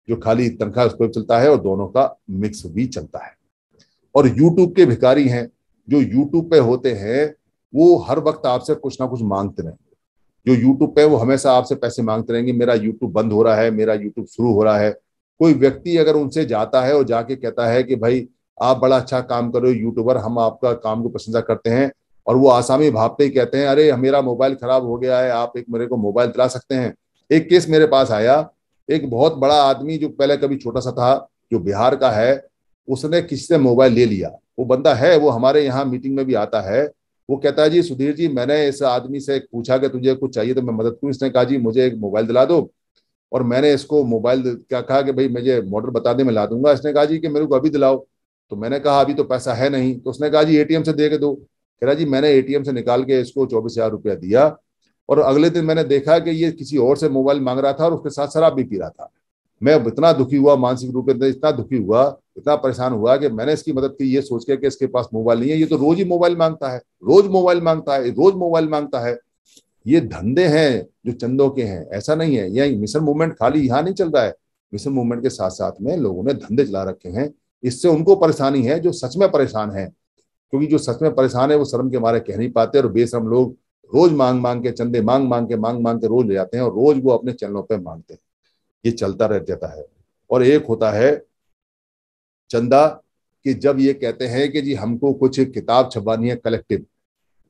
जो खाली तनख्वाह उस पर चलता है और दोनों का मिक्स भी चलता है और यूट्यूब के भिकारी हैं जो यूट्यूब पे होते हैं वो हर वक्त आपसे कुछ ना कुछ मांगते रहेंगे जो यूट्यूब पे वो हमेशा आपसे पैसे मांगते रहेंगे मेरा यूट्यूब बंद हो रहा है मेरा यूट्यूब शुरू हो रहा है कोई व्यक्ति अगर उनसे जाता है और जाके कहता है कि भाई आप बड़ा अच्छा काम करो यूट्यूबर हम आपका काम को प्रशंसा करते हैं और वो आसामी भापते ही कहते हैं अरे मेरा मोबाइल खराब हो गया है आप एक मेरे को मोबाइल दिला सकते हैं एक केस मेरे पास आया एक बहुत बड़ा आदमी जो पहले कभी छोटा सा था जो बिहार का है उसने किसी से मोबाइल ले लिया वो बंदा है वो हमारे यहाँ मीटिंग में भी आता है वो कहता है जी सुधीर जी मैंने इस आदमी से पूछा कि तुझे कुछ चाहिए तो मैं मदद करूँ इसने कहा जी मुझे एक मोबाइल दिला दो और मैंने इसको मोबाइल क्या कहा कि भाई मुझे मॉडल बता दे मैं ला दूंगा इसने कहा जी कि मेरे को अभी दिलाओ तो मैंने कहा अभी तो पैसा है नहीं तो उसने कहा जी एटीएम से दे के दो कह रहा जी मैंने एटीएम से निकाल के इसको चौबीस हजार रुपया दिया और अगले दिन मैंने देखा कि ये किसी और से मोबाइल मांग रहा था और उसके साथ शराब भी पी रहा था मैं इतना दुखी हुआ मानसिक रूप से इतना दुखी हुआ इतना परेशान हुआ कि मैंने इसकी मदद की ये सोच के कि इसके पास मोबाइल नहीं है ये तो रोज ही मोबाइल मांगता है रोज मोबाइल मांगता है रोज मोबाइल मांगता है ये धंधे हैं जो चंदों के हैं ऐसा नहीं है यही मिशन मूवमेंट खाली यहाँ नहीं चल रहा है मिशन मूवमेंट के साथ साथ में लोगों ने धंधे चला रखे हैं इससे उनको परेशानी है जो सच में परेशान है क्योंकि जो सच में परेशान है वो शर्म के मारे कह नहीं पाते और बेशरम लोग रोज मांग मांग के चंदे मांग मांग के मांग मांग के रोज ले जाते हैं और रोज वो अपने चैनलों पर मांगते हैं ये चलता रह जाता है और एक होता है चंदा कि जब ये कहते हैं कि जी हमको कुछ किताब छपानी है कलेक्टिव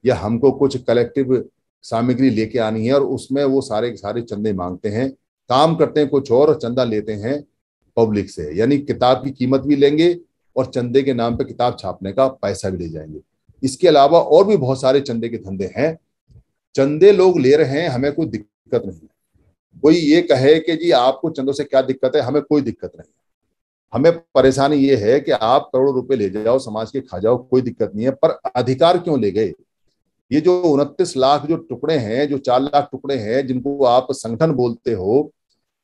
या हमको कुछ कलेक्टिव सामग्री लेके आनी है और उसमें वो सारे के सारे चंदे मांगते हैं काम करते हैं कुछ और चंदा लेते हैं पब्लिक से यानी किताब की कीमत भी लेंगे और चंदे के नाम पर किताब छापने का पैसा भी ले जाएंगे इसके अलावा और भी बहुत सारे चंदे के धंधे हैं चंदे लोग ले रहे हैं हमें कोई दिक्कत नहीं है कोई ये कहे कि जी आपको चंदों से क्या दिक्कत है हमें कोई दिक्कत नहीं हमें परेशानी ये है कि आप करोड़ों रुपए ले जाओ समाज के खा जाओ कोई दिक्कत नहीं है पर अधिकार क्यों ले गए ये जो उनतीस लाख जो टुकड़े हैं जो चार लाख टुकड़े हैं जिनको आप संगठन बोलते हो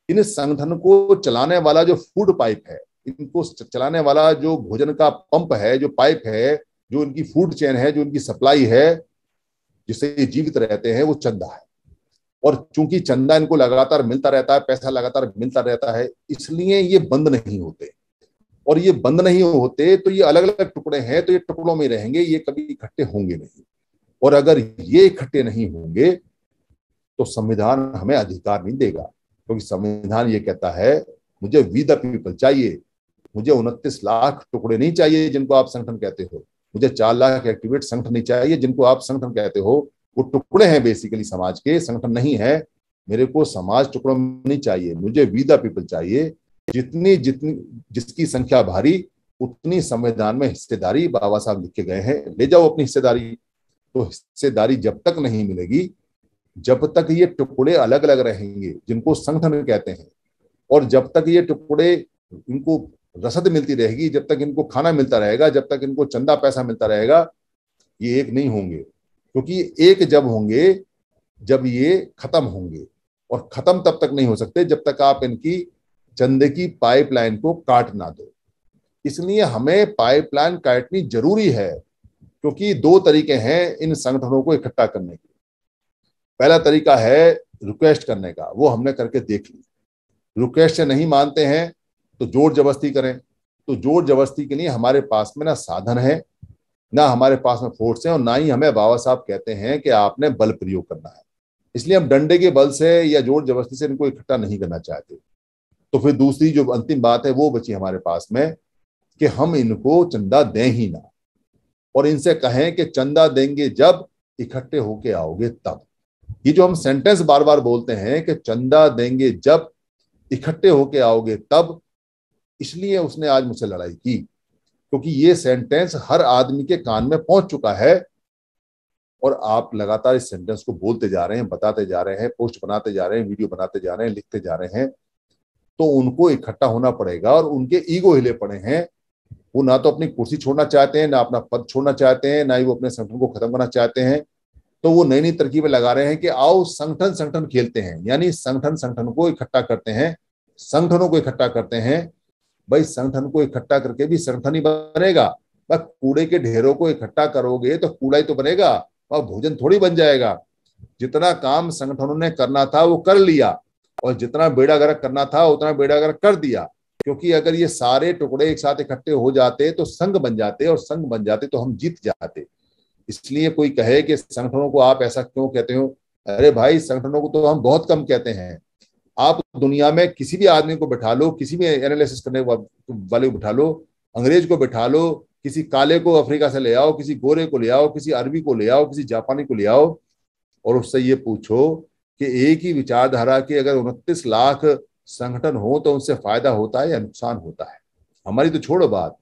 इन संगठन को चलाने वाला जो फूड पाइप है इनको चलाने वाला जो भोजन का पंप है जो पाइप है जो इनकी फूड चेन है जो इनकी सप्लाई है जिससे ये जीवित रहते हैं वो चंदा है और चूंकि चंदा इनको लगातार मिलता रहता है पैसा लगातार मिलता रहता है इसलिए ये बंद नहीं होते और ये बंद नहीं होते तो ये अलग अलग टुकड़े हैं तो ये टुकड़ों में रहेंगे ये कभी इकट्ठे होंगे नहीं और अगर ये इकट्ठे नहीं होंगे तो संविधान हमें अधिकार नहीं देगा क्योंकि तो संविधान ये कहता है मुझे वी द पीपल चाहिए मुझे उनतीस लाख टुकड़े नहीं चाहिए जिनको आप संगठन कहते हो मुझे चार लाख एक्टिवेट संगठन नहीं चाहिए जिनको आप संगठन कहते हो वो टुकड़े हैं बेसिकली समाज के संगठन नहीं है मेरे को समाज टुकड़ों में नहीं चाहिए मुझे विदा पीपल चाहिए जितनी जितनी जिसकी संख्या भारी उतनी संविधान में हिस्सेदारी बाबा साहब लिखे गए हैं ले जाओ अपनी हिस्सेदारी तो हिस्सेदारी जब तक नहीं मिलेगी जब तक ये टुकड़े अलग अलग रहेंगे जिनको संगठन कहते हैं और जब तक ये टुकड़े इनको रसद मिलती रहेगी जब तक इनको खाना मिलता रहेगा जब तक इनको चंदा पैसा मिलता रहेगा ये एक नहीं होंगे क्योंकि तो एक जब होंगे जब ये खत्म होंगे और खत्म तब तक नहीं हो सकते जब तक आप इनकी चंदे की पाइपलाइन को काट ना दो इसलिए हमें पाइपलाइन काटनी जरूरी है क्योंकि दो तरीके हैं इन संगठनों को इकट्ठा करने के पहला तरीका है रिक्वेस्ट करने का वो हमने करके देख ली रिक्वेस्ट नहीं मानते हैं तो जोर जबरस्ती करें तो जोर जबरस्ती के लिए हमारे पास में ना साधन है ना हमारे पास में फोर्स है और ना ही हमें बाबा साहब कहते हैं कि आपने बल प्रयोग करना है इसलिए हम डंडे के बल से या जोर जबरस्ती से इनको इकट्ठा नहीं करना चाहते तो फिर दूसरी जो अंतिम बात है वो बची हमारे पास में कि हम इनको चंदा दें ही ना और इनसे कहें कि चंदा देंगे जब इकट्ठे होके आओगे तब ये जो हम सेंटेंस बार बार बोलते हैं कि चंदा देंगे जब इकट्ठे होके आओगे तब इसलिए उसने आज मुझसे लड़ाई की क्योंकि ये सेंटेंस हर आदमी के कान में पहुंच चुका है और आप लगातार इस सेंटेंस को बोलते जा रहे हैं बताते जा रहे हैं पोस्ट बनाते जा रहे हैं वीडियो बनाते जा रहे हैं लिखते जा रहे हैं तो उनको इकट्ठा होना पड़ेगा और उनके ईगो हिले पड़े हैं वो ना तो अपनी कुर्सी छोड़ना चाहते हैं ना अपना पद छोड़ना चाहते हैं ना ही वो अपने संगठन को खत्म करना चाहते हैं तो वो नई नई तरकीबें लगा रहे हैं कि आओ संगठन संगठन खेलते हैं यानी संगठन संगठन को इकट्ठा करते हैं संगठनों को इकट्ठा करते हैं भाई संगठन को इकट्ठा करके भी संगठन ही बनेगा भाई कूड़े के ढेरों को इकट्ठा करोगे तो कूड़ा ही तो बनेगा और भोजन थोड़ी बन जाएगा जितना काम संगठनों ने करना था वो कर लिया और जितना बेड़ा गर्क करना था उतना बेड़ा गर्क कर दिया क्योंकि अगर ये सारे टुकड़े एक साथ इकट्ठे हो जाते तो संघ बन जाते और संघ बन जाते तो हम जीत जाते इसलिए कोई कहे कि संगठनों को आप ऐसा क्यों कहते हो अरे भाई संगठनों को तो हम बहुत कम कहते हैं आप दुनिया में किसी भी आदमी को बैठा लो किसी भी एनालिसिस करने वाले को बैठा लो अंग्रेज को बैठा लो किसी काले को अफ्रीका से ले आओ किसी गोरे को ले आओ किसी अरबी को ले आओ किसी जापानी को ले आओ और उससे ये पूछो कि एक ही विचारधारा के अगर उनतीस लाख संगठन हो तो उनसे फायदा होता है या नुकसान होता है हमारी तो छोड़ो बात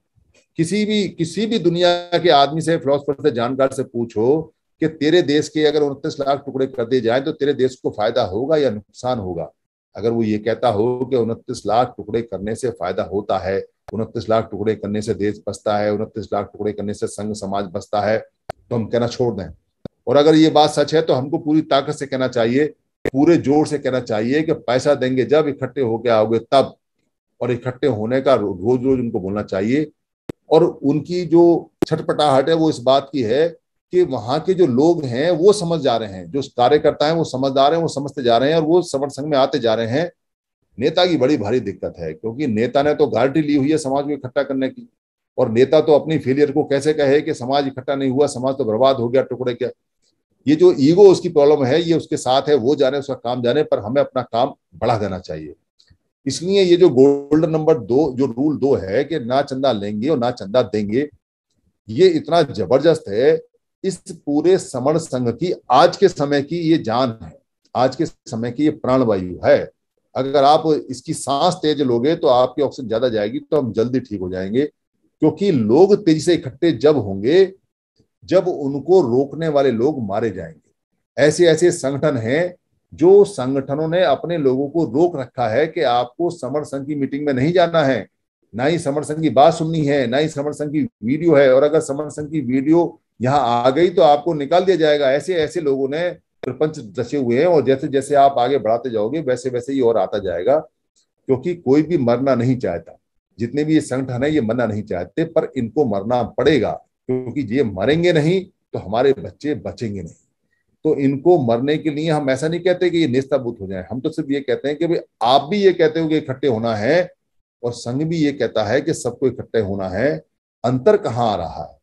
किसी भी किसी भी दुनिया के आदमी से फिलोसफर से जानकार से पूछो कि तेरे देश के अगर उनतीस लाख टुकड़े कर दिए जाए तो तेरे देश को फायदा होगा या नुकसान होगा अगर वो ये कहता हो कि उनतीस लाख टुकड़े करने से फायदा होता है उनतीस लाख टुकड़े करने से देश बसता है उनतीस लाख टुकड़े करने से संघ समाज बसता है तो हम कहना छोड़ दें और अगर ये बात सच है तो हमको पूरी ताकत से कहना चाहिए पूरे जोर से कहना चाहिए कि पैसा देंगे जब इकट्ठे होके आओगे तब और इकट्ठे होने का रोज रोज उनको बोलना चाहिए और उनकी जो छटपटाहट है वो इस बात की है कि वहां के जो लोग हैं वो समझ जा रहे हैं जो कार्यकर्ता हैं वो समझदार हैं वो समझते जा रहे हैं और वो समर्थ संघ में आते जा रहे हैं नेता की बड़ी भारी दिक्कत है क्योंकि नेता ने तो गारंटी ली हुई है समाज को इकट्ठा करने की और नेता तो अपनी फेलियर को कैसे कहे कि समाज इकट्ठा नहीं हुआ समाज तो बर्बाद हो गया टुकड़े क्या ये जो ईगो उसकी प्रॉब्लम है ये उसके साथ है वो जाने उसका काम जाने पर हमें अपना काम बढ़ा देना चाहिए इसलिए ये जो गोल्डन नंबर दो जो रूल दो है कि ना चंदा लेंगे और ना चंदा देंगे ये इतना जबरदस्त है इस पूरे समण संघ की आज के समय की ये जान है आज के समय की ये प्राणवायु है अगर आप इसकी सांस तेज लोगे तो आपकी ऑक्सीजन ज्यादा जाएगी तो हम जल्दी ठीक हो जाएंगे क्योंकि लोग तेजी से इकट्ठे जब होंगे जब उनको रोकने वाले लोग मारे जाएंगे ऐसे ऐसे संगठन हैं जो संगठनों ने अपने लोगों को रोक रखा है कि आपको समर संघ की मीटिंग में नहीं जाना है ना ही समर संघ की बात सुननी है ना ही समर संघ की वीडियो है और अगर समर संघ की वीडियो यहाँ आ गई तो आपको निकाल दिया जाएगा ऐसे ऐसे लोगों ने प्रपंच दसे हुए हैं और जैसे जैसे आप आगे बढ़ाते जाओगे वैसे वैसे ये और आता जाएगा क्योंकि कोई भी मरना नहीं चाहता जितने भी ये संगठन है ये मरना नहीं चाहते पर इनको मरना पड़ेगा क्योंकि ये मरेंगे नहीं तो हमारे बच्चे बचेंगे नहीं तो इनको मरने के लिए हम ऐसा नहीं कहते कि ये नेस्ताबूत हो जाए हम तो सिर्फ ये कहते हैं कि भाई आप भी ये कहते हो कि इकट्ठे होना है और संघ भी ये कहता है कि सबको इकट्ठे होना है अंतर कहाँ आ रहा है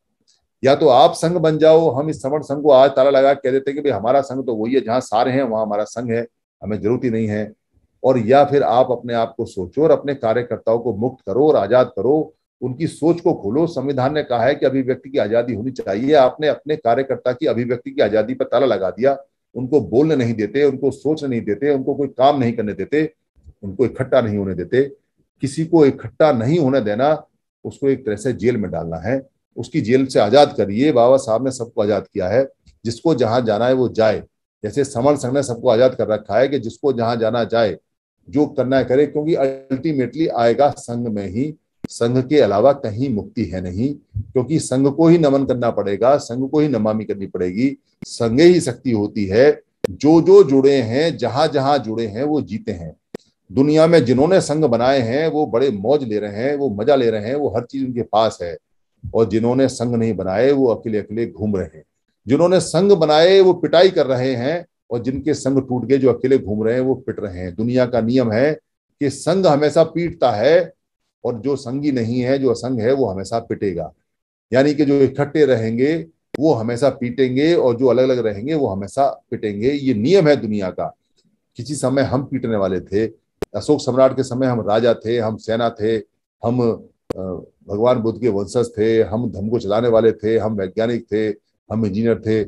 या तो आप संघ बन जाओ हम इस समर्ण संघ को आज ताला लगा कह देते कि भाई हमारा संघ तो वही है जहाँ सारे हैं वहां हमारा संघ है हमें जरूरत ही नहीं है और या फिर आप अपने आप को सोचो और अपने कार्यकर्ताओं को मुक्त करो और आजाद करो उनकी सोच को खोलो संविधान ने कहा है कि अभिव्यक्ति की आजादी होनी चाहिए आपने अपने कार्यकर्ता की अभिव्यक्ति की आजादी पर ताला लगा दिया उनको बोलने नहीं देते उनको सोचने नहीं देते उनको कोई काम नहीं करने देते उनको इकट्ठा नहीं होने देते किसी को इकट्ठा नहीं होने देना उसको एक तरह से जेल में डालना है उसकी जेल से आज़ाद करिए बाबा साहब ने सबको आज़ाद किया है जिसको जहां जाना है वो जाए जैसे समर संघ ने सबको आज़ाद कर रखा है कि जिसको जहां जाना जाए जो करना है करे क्योंकि अल्टीमेटली आएगा संघ में ही संघ के अलावा कहीं मुक्ति है नहीं क्योंकि संघ को ही नमन करना पड़ेगा संघ को ही नमामि करनी पड़ेगी संघ ही शक्ति होती है जो जो जुड़े हैं जहां जहां जुड़े हैं वो जीते हैं दुनिया में जिन्होंने संघ बनाए हैं वो बड़े मौज ले रहे हैं वो मजा ले रहे हैं वो हर चीज उनके पास है और जिन्होंने संघ नहीं बनाए वो अकेले अकेले घूम रहे हैं जिन्होंने संघ बनाए वो पिटाई कर रहे हैं और जिनके संघ टूट गए जो अकेले घूम रहे हैं वो पिट रहे हैं दुनिया का नियम है कि संघ हमेशा पीटता है और जो संगी नहीं है जो असंग है वो हमेशा पिटेगा यानी कि जो इकट्ठे रहेंगे वो हमेशा पीटेंगे और जो अलग अलग रहेंगे वो हमेशा पिटेंगे ये नियम है दुनिया का किसी समय हम पीटने वाले थे अशोक सम्राट के समय हम राजा थे हम सेना थे हम भगवान बुद्ध के वंशज थे हम धर्म को चलाने वाले थे हम वैज्ञानिक थे हम इंजीनियर थे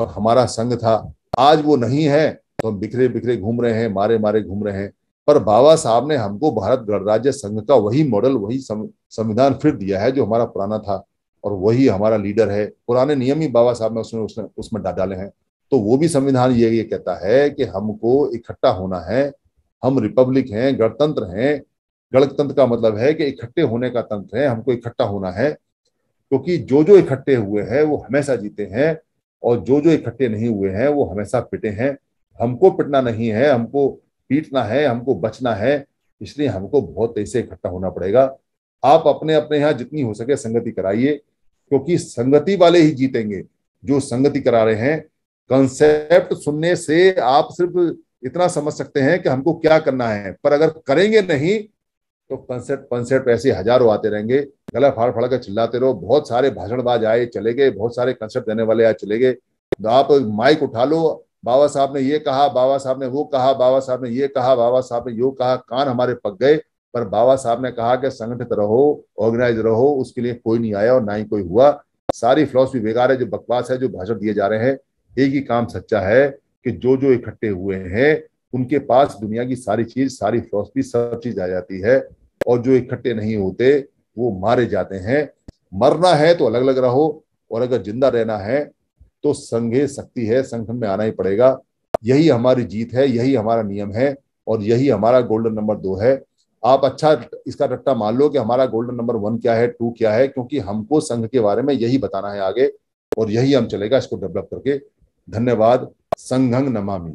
और हमारा संघ था आज वो नहीं है तो हम बिखरे बिखरे घूम रहे हैं मारे मारे घूम रहे हैं पर बाबा साहब ने हमको भारत गणराज्य संघ का वही मॉडल वही संविधान फिर दिया है जो हमारा पुराना था और वही हमारा लीडर है पुराने नियम ही बाबा साहब ने उसने उसने उसमें डाले हैं तो वो भी संविधान ये ये कहता है कि हमको इकट्ठा होना है हम रिपब्लिक हैं गणतंत्र हैं गणतंत्र का मतलब है कि इकट्ठे होने का तंत्र है हमको इकट्ठा होना है क्योंकि तो जो जो इकट्ठे हुए हैं वो हमेशा जीते हैं और जो जो इकट्ठे नहीं हुए हैं वो हमेशा पिटे हैं हमको पिटना नहीं है हमको पीटना है हमको बचना है इसलिए हमको बहुत तेज से इकट्ठा होना पड़ेगा आप अपने अपने यहाँ जितनी हो सके संगति कराइए क्योंकि संगति वाले ही जीतेंगे जो संगति करा रहे हैं कंसेप्ट सुनने से आप सिर्फ इतना समझ सकते हैं कि हमको क्या करना है पर अगर करेंगे नहीं तो कंसेप्ट कंसेप्ट ऐसे हजारों आते रहेंगे गला फाड़ फाड़ कर चिल्लाते रहो बहुत सारे भाषणबाज आए चले गए बहुत सारे कंसेप्ट देने वाले आए चले गए तो आप माइक उठा लो बाबा साहब ने ये कहा बाबा साहब ने वो कहा बाबा साहब ने ये कहा बाबा साहब ने यो कहा कान हमारे पक गए पर बाबा साहब ने कहा कि संगठित रहो ऑर्गेनाइज रहो उसके लिए कोई नहीं आया और ना ही कोई हुआ सारी फिलोसफी बेकार है जो बकवास है जो भाषण दिए जा रहे हैं एक ही काम सच्चा है कि जो जो इकट्ठे हुए हैं उनके पास दुनिया की सारी चीज सारी फिलोसफी सब चीज आ जाती है और जो इकट्ठे नहीं होते वो मारे जाते हैं मरना है तो अलग अलग रहो और अगर जिंदा रहना है तो संघे शक्ति है संगठन में आना ही पड़ेगा यही हमारी जीत है यही हमारा नियम है और यही हमारा गोल्डन नंबर दो है आप अच्छा इसका रट्टा मान लो कि हमारा गोल्डन नंबर वन क्या है टू क्या है क्योंकि हमको संघ के बारे में यही बताना है आगे और यही हम चलेगा इसको डेवलप करके धन्यवाद संघंग नमामि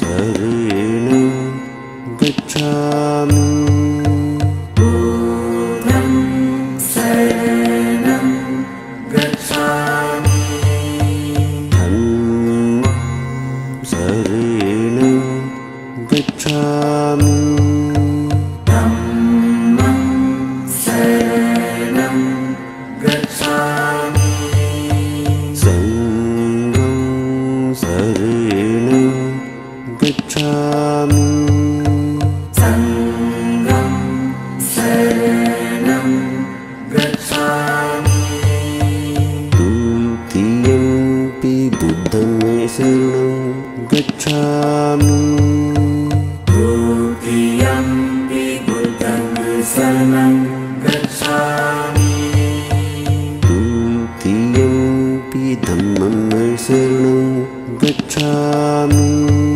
रेण गच्छामि Amen.